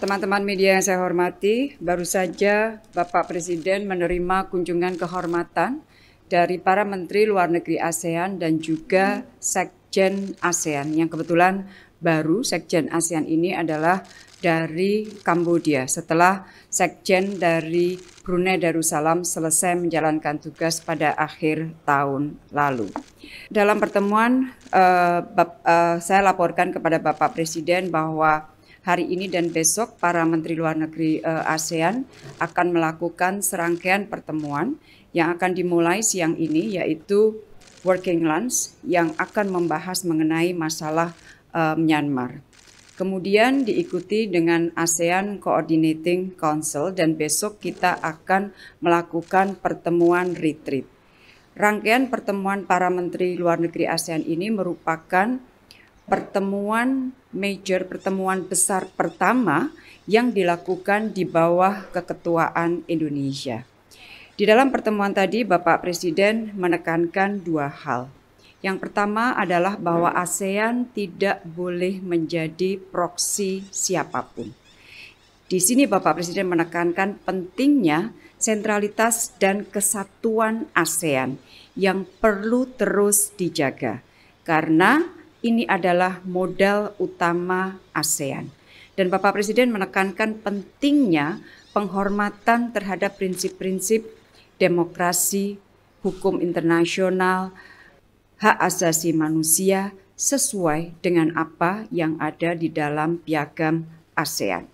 Teman-teman media yang saya hormati, baru saja Bapak Presiden menerima kunjungan kehormatan dari para Menteri Luar Negeri ASEAN dan juga Sekjen ASEAN yang kebetulan baru Sekjen ASEAN ini adalah dari Kamboja. setelah Sekjen dari Brunei Darussalam selesai menjalankan tugas pada akhir tahun lalu. Dalam pertemuan, uh, uh, saya laporkan kepada Bapak Presiden bahwa hari ini dan besok para menteri luar negeri uh, ASEAN akan melakukan serangkaian pertemuan yang akan dimulai siang ini yaitu working lunch yang akan membahas mengenai masalah uh, Myanmar. Kemudian diikuti dengan ASEAN Coordinating Council dan besok kita akan melakukan pertemuan retreat. Rangkaian pertemuan para menteri luar negeri ASEAN ini merupakan pertemuan major pertemuan besar pertama yang dilakukan di bawah keketuaan Indonesia. Di dalam pertemuan tadi Bapak Presiden menekankan dua hal. Yang pertama adalah bahwa ASEAN tidak boleh menjadi proksi siapapun. Di sini Bapak Presiden menekankan pentingnya sentralitas dan kesatuan ASEAN yang perlu terus dijaga. Karena ini adalah modal utama ASEAN. Dan Bapak Presiden menekankan pentingnya penghormatan terhadap prinsip-prinsip demokrasi, hukum internasional, hak asasi manusia sesuai dengan apa yang ada di dalam piagam ASEAN.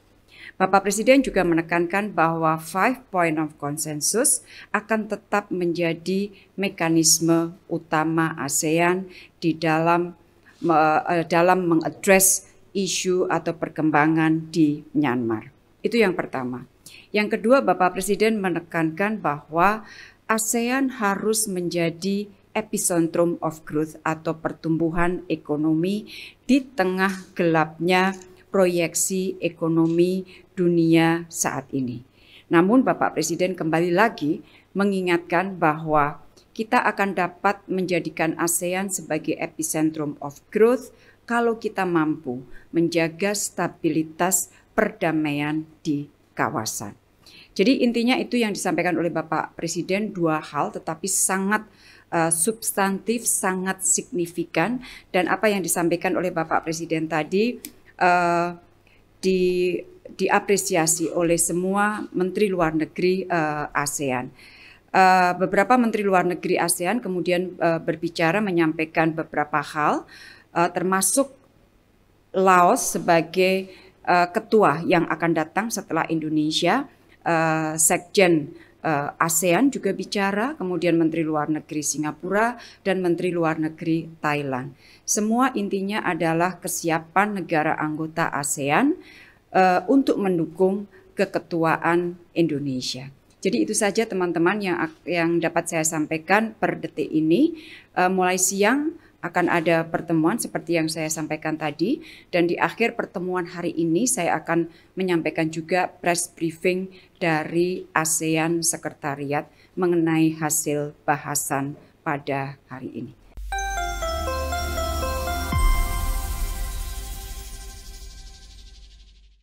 Bapak Presiden juga menekankan bahwa five point of consensus akan tetap menjadi mekanisme utama ASEAN di dalam Eh, dalam mengadres isu atau perkembangan di Myanmar. Itu yang pertama. Yang kedua, Bapak Presiden menekankan bahwa ASEAN harus menjadi epicentrum of growth atau pertumbuhan ekonomi di tengah gelapnya proyeksi ekonomi dunia saat ini. Namun Bapak Presiden kembali lagi mengingatkan bahwa kita akan dapat menjadikan ASEAN sebagai epicentrum of growth kalau kita mampu menjaga stabilitas perdamaian di kawasan. Jadi intinya itu yang disampaikan oleh Bapak Presiden dua hal tetapi sangat uh, substantif, sangat signifikan dan apa yang disampaikan oleh Bapak Presiden tadi uh, di diapresiasi oleh semua menteri luar negeri uh, ASEAN. Eh, beberapa menteri luar negeri ASEAN kemudian uh, berbicara menyampaikan beberapa hal uh, termasuk Laos sebagai uh, ketua yang akan datang setelah Indonesia uh, sekjen uh, ASEAN juga bicara kemudian menteri luar negeri Singapura dan menteri luar negeri Thailand semua intinya adalah kesiapan negara anggota ASEAN uh, untuk mendukung keketuaan Indonesia jadi itu saja teman-teman yang yang dapat saya sampaikan per detik ini. Uh, mulai siang akan ada pertemuan seperti yang saya sampaikan tadi dan di akhir pertemuan hari ini saya akan menyampaikan juga press briefing dari ASEAN Sekretariat mengenai hasil bahasan pada hari ini.